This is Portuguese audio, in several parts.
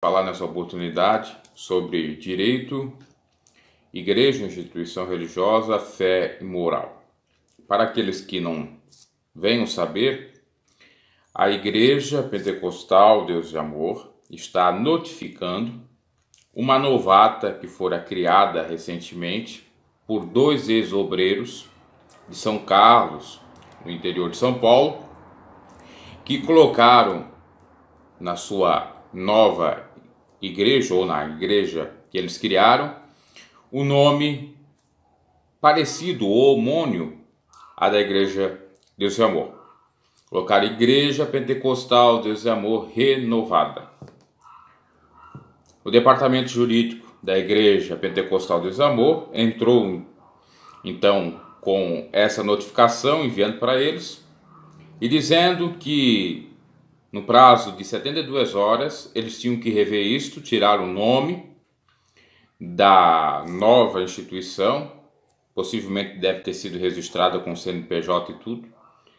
falar nessa oportunidade sobre direito, igreja, instituição religiosa, fé e moral. Para aqueles que não venham saber, a Igreja Pentecostal Deus de Amor está notificando uma novata que fora criada recentemente por dois ex-obreiros de São Carlos, no interior de São Paulo, que colocaram na sua nova igreja ou na igreja que eles criaram, o nome parecido ou homônio à da igreja Deus e é Amor. Colocar Igreja Pentecostal Deus e é Amor Renovada. O departamento jurídico da Igreja Pentecostal Deus e é Amor entrou então com essa notificação enviando para eles e dizendo que no prazo de 72 horas, eles tinham que rever isto, tirar o nome da nova instituição, possivelmente deve ter sido registrada com CNPJ e tudo.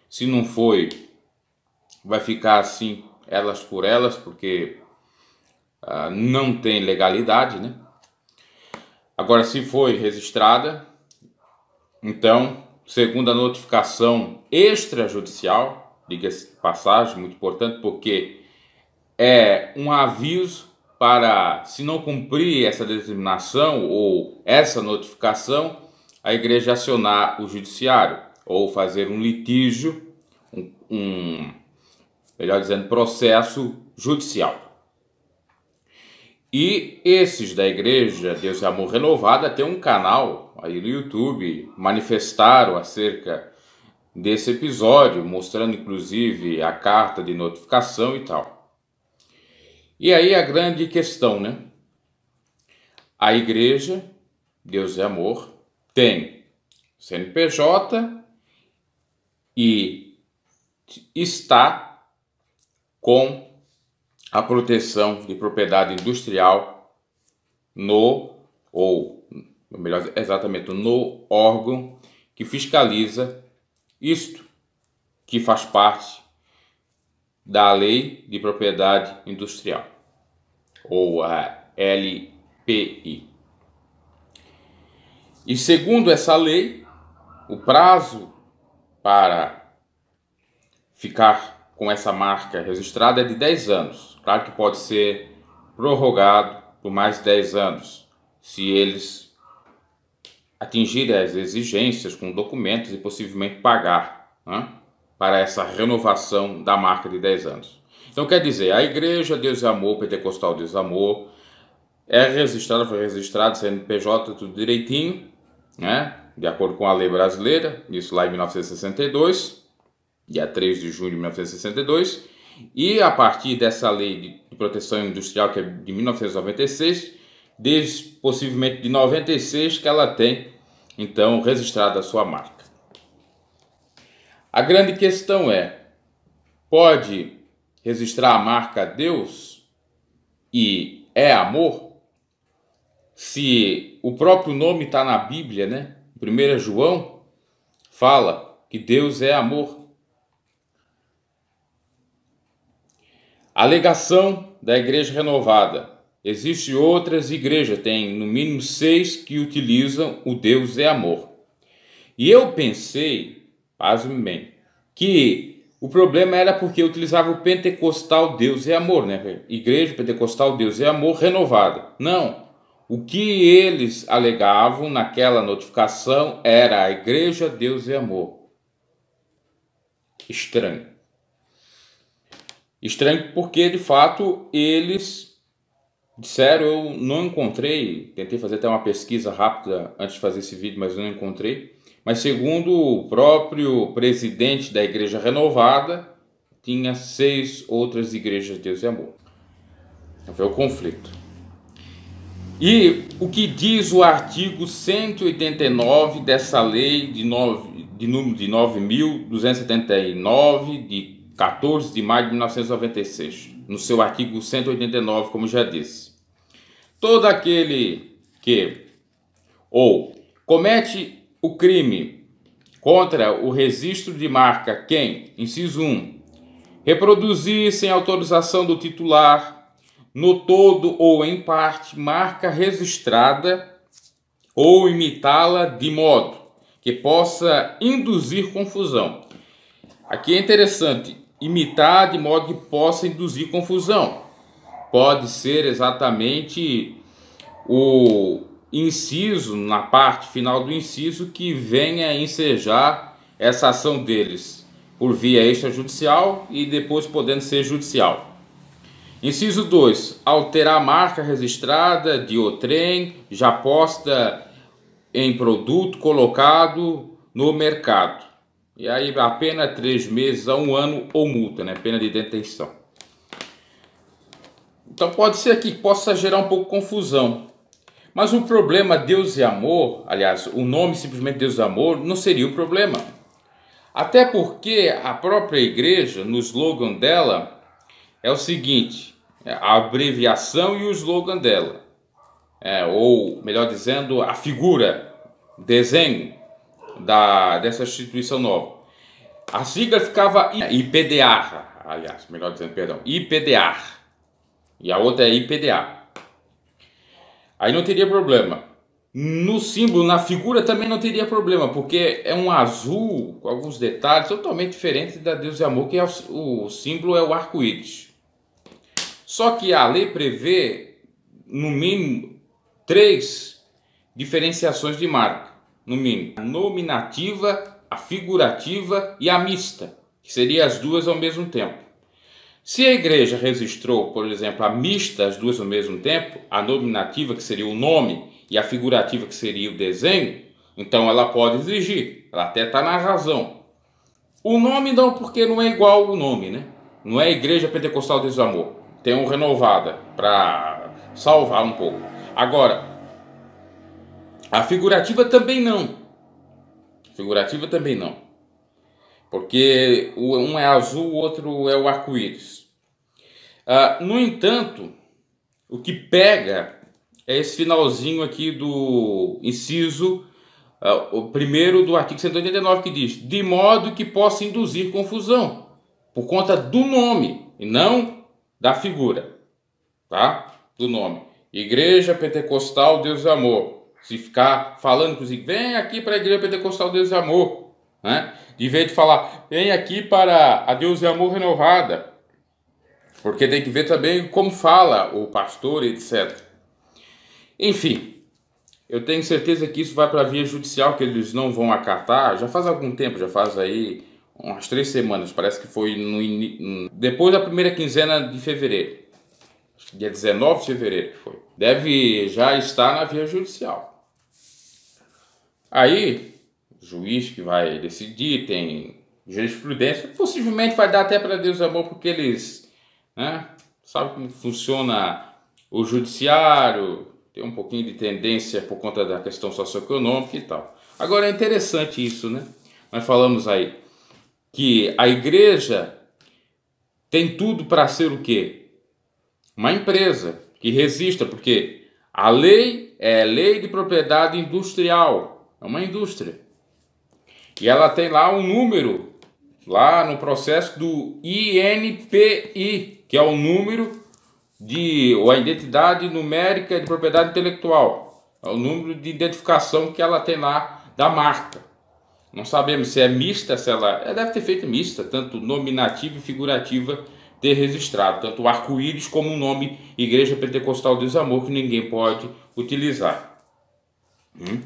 Se não foi, vai ficar assim, elas por elas, porque ah, não tem legalidade, né? Agora, se foi registrada, então, segundo a notificação extrajudicial, diga-se passagem, muito importante, porque é um aviso para, se não cumprir essa determinação ou essa notificação, a igreja acionar o judiciário ou fazer um litígio, um, um melhor dizendo, processo judicial. E esses da igreja Deus e Amor Renovada têm um canal aí no YouTube, manifestaram acerca desse episódio, mostrando inclusive a carta de notificação e tal. E aí a grande questão, né? A igreja, Deus é amor, tem CNPJ e está com a proteção de propriedade industrial no ou melhor exatamente no órgão que fiscaliza isto que faz parte da Lei de Propriedade Industrial, ou a LPI. E segundo essa lei, o prazo para ficar com essa marca registrada é de 10 anos. Claro que pode ser prorrogado por mais 10 anos, se eles atingir as exigências com documentos e possivelmente pagar né, para essa renovação da marca de 10 anos. Então, quer dizer, a Igreja Deus e Amor, Pentecostal Deus e Amor, é registrada, foi registrada, CNPJ, tudo direitinho, né, de acordo com a lei brasileira, isso lá em 1962, dia 3 de junho de 1962, e a partir dessa lei de proteção industrial, que é de 1996, desde possivelmente de 96 que ela tem então registrada a sua marca. A grande questão é: pode registrar a marca Deus e é amor? Se o próprio nome está na Bíblia, né? 1 João fala que Deus é amor. A alegação da Igreja Renovada Existem outras igrejas, tem no mínimo seis que utilizam o Deus é amor. E eu pensei, pasme bem, que o problema era porque eu utilizava o pentecostal Deus é amor, né? Igreja pentecostal Deus é amor renovada. Não. O que eles alegavam naquela notificação era a igreja Deus é amor. Estranho. Estranho porque de fato eles Sério, eu não encontrei, tentei fazer até uma pesquisa rápida antes de fazer esse vídeo, mas eu não encontrei. Mas segundo o próprio presidente da Igreja Renovada, tinha seis outras igrejas de Deus e Amor. Então, foi o conflito. E o que diz o artigo 189 dessa lei de, nove, de número de 9.279, de 14 de maio de 1996, no seu artigo 189, como já disse. Todo aquele que ou comete o crime contra o registro de marca quem, inciso 1, reproduzir sem autorização do titular, no todo ou em parte, marca registrada ou imitá-la de modo que possa induzir confusão. Aqui é interessante, imitar de modo que possa induzir confusão pode ser exatamente o inciso, na parte final do inciso, que venha ensejar essa ação deles por via extrajudicial e depois podendo ser judicial. Inciso 2. Alterar a marca registrada de o trem já posta em produto colocado no mercado. E aí a pena é três meses a um ano ou multa, né? Pena de detenção. Então pode ser que possa gerar um pouco confusão. Mas o problema Deus e amor, aliás, o nome simplesmente Deus e amor, não seria o problema. Até porque a própria igreja, no slogan dela, é o seguinte: é a abreviação e o slogan dela. É, ou, melhor dizendo, a figura, desenho da, dessa instituição nova. A sigla ficava IPDA, aliás, melhor dizendo, perdão, IPDAR e a outra é IPDA. Aí não teria problema. No símbolo, na figura também não teria problema, porque é um azul com alguns detalhes totalmente diferente da Deus e Amor, que é o, o símbolo é o arco-íris. Só que a lei prevê, no mínimo, três diferenciações de marca. No mínimo, a nominativa, a figurativa e a mista, que seriam as duas ao mesmo tempo. Se a igreja registrou, por exemplo, a mista, as duas ao mesmo tempo, a nominativa, que seria o nome, e a figurativa, que seria o desenho, então ela pode exigir, ela até está na razão. O nome não, porque não é igual o nome, né? Não é Igreja Pentecostal do Amor. Tem um renovada para salvar um pouco. Agora, a figurativa também não. Figurativa também não. Porque um é azul, o outro é o arco-íris. Ah, no entanto, o que pega é esse finalzinho aqui do inciso ah, o primeiro do artigo 189 que diz de modo que possa induzir confusão por conta do nome e não da figura, tá? Do nome. Igreja Pentecostal Deus e é Amor. Se ficar falando, inclusive, vem aqui para a Igreja Pentecostal Deus e é Amor, né? Em vez de falar, vem aqui para a Deus e é Amor renovada, porque tem que ver também como fala o pastor, etc. Enfim, eu tenho certeza que isso vai para a via judicial, que eles não vão acatar. Já faz algum tempo, já faz aí umas três semanas, parece que foi no in... depois da primeira quinzena de fevereiro. Dia 19 de fevereiro que foi. Deve já estar na via judicial. Aí, juiz que vai decidir, tem jurisprudência, possivelmente vai dar até para Deus amor, porque eles né? Sabe como funciona o judiciário, tem um pouquinho de tendência por conta da questão socioeconômica e tal. Agora é interessante isso, né? Nós falamos aí que a igreja tem tudo para ser o quê? Uma empresa que resista, porque a lei é lei de propriedade industrial, é uma indústria. E ela tem lá um número, lá no processo do INPI, que é o número de ou a identidade numérica de propriedade intelectual, é o número de identificação que ela tem lá da marca. Não sabemos se é mista, se ela, ela deve ter feito mista, tanto nominativa e figurativa ter registrado, tanto o arco-íris como o nome Igreja Pentecostal do Amor que ninguém pode utilizar. Hum?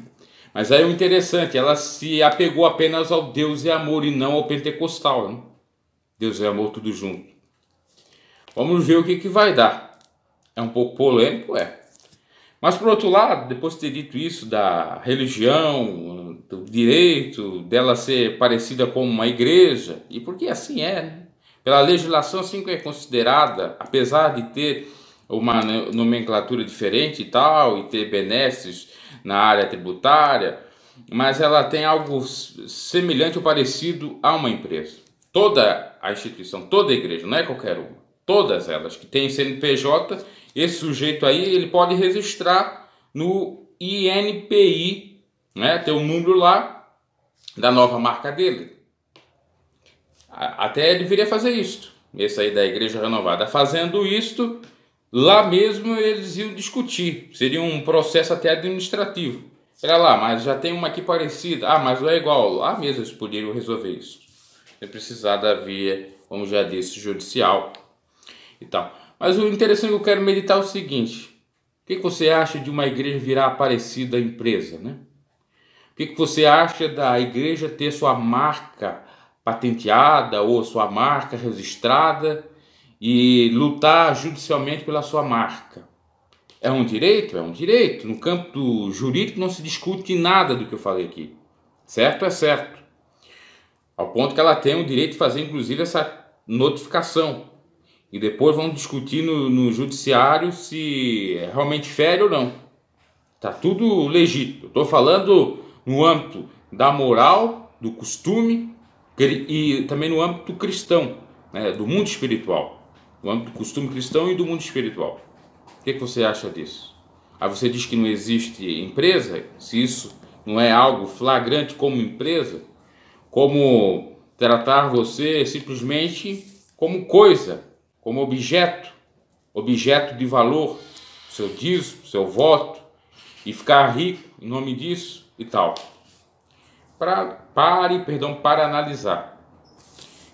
Mas aí o interessante, ela se apegou apenas ao Deus é amor e não ao pentecostal. Né? Deus é amor tudo junto. Vamos ver o que, que vai dar. É um pouco polêmico, é. Mas por outro lado, depois de ter dito isso da religião, do direito dela ser parecida com uma igreja, e porque assim é, né? pela legislação assim que é considerada, apesar de ter uma nomenclatura diferente e tal, e ter benesses na área tributária, mas ela tem algo semelhante ou parecido a uma empresa. Toda a instituição, toda a igreja, não é qualquer uma todas elas que tem CNPJ, esse sujeito aí ele pode registrar no INPI, né? Tem um número lá da nova marca dele. Até deveria fazer isto. Esse aí da Igreja Renovada fazendo isto, lá mesmo eles iam discutir. Seria um processo até administrativo. Era lá, mas já tem uma aqui parecida. Ah, mas não é igual. Lá mesmo eles poderiam resolver isso. Sem precisar da via, como já disse, judicial e tal. Mas o interessante que eu quero meditar é o seguinte: o que, você acha de uma igreja virar parecida empresa, né? O que você acha da igreja ter sua marca patenteada ou sua marca registrada e lutar judicialmente pela sua marca? É um direito? É um direito. No campo jurídico não se discute nada do que eu falei aqui. Certo é certo. Ao ponto que ela tem o direito de fazer, inclusive, essa notificação e depois vamos discutir no, no judiciário se é realmente fere ou não. Tá tudo legítimo. Estou falando no âmbito da moral, do costume e também no âmbito cristão, né, do mundo espiritual. No âmbito do costume cristão e do mundo espiritual. O que, é que você acha disso? Aí ah, você diz que não existe empresa, se isso não é algo flagrante como empresa, como tratar você simplesmente como coisa, como objeto, objeto de valor, seu dízimo, seu voto, e ficar rico em nome disso e tal. Pra, pare, perdão, para analisar.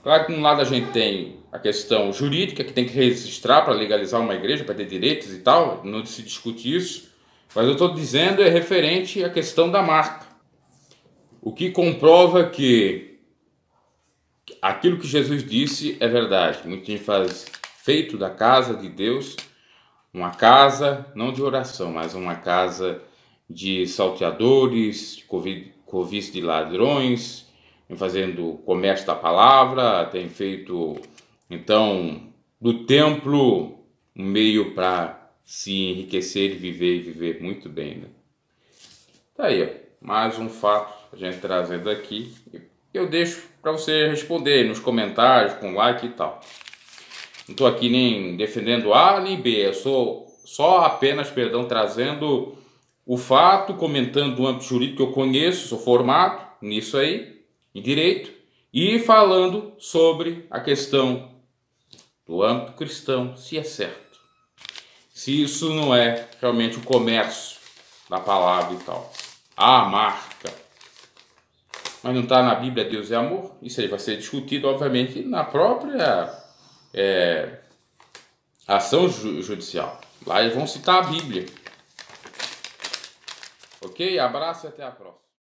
Claro que de um lado a gente tem a questão jurídica que tem que registrar para legalizar uma igreja, para ter direitos e tal, não se discute isso, mas eu estou dizendo é referente à questão da marca. O que comprova que aquilo que Jesus disse é verdade. Muito gente faz feito da casa de Deus uma casa, não de oração, mas uma casa de salteadores, de covis de ladrões, fazendo comércio da palavra, tem feito, então, do templo um meio para se enriquecer e viver e viver muito bem, né? Tá aí, ó, mais um fato a gente trazendo aqui. Eu deixo para você responder nos comentários, com like e tal. Não estou aqui nem defendendo A nem B, eu sou só apenas, perdão, trazendo o fato, comentando o âmbito jurídico que eu conheço, sou formado nisso aí, em direito, e falando sobre a questão do âmbito cristão, se é certo. Se isso não é realmente o comércio da palavra e tal. A marca. Mas não está na Bíblia Deus é amor? Isso aí vai ser discutido, obviamente, na própria é, ação ju judicial. Lá eles vão citar a Bíblia. Ok? Abraço e até a próxima.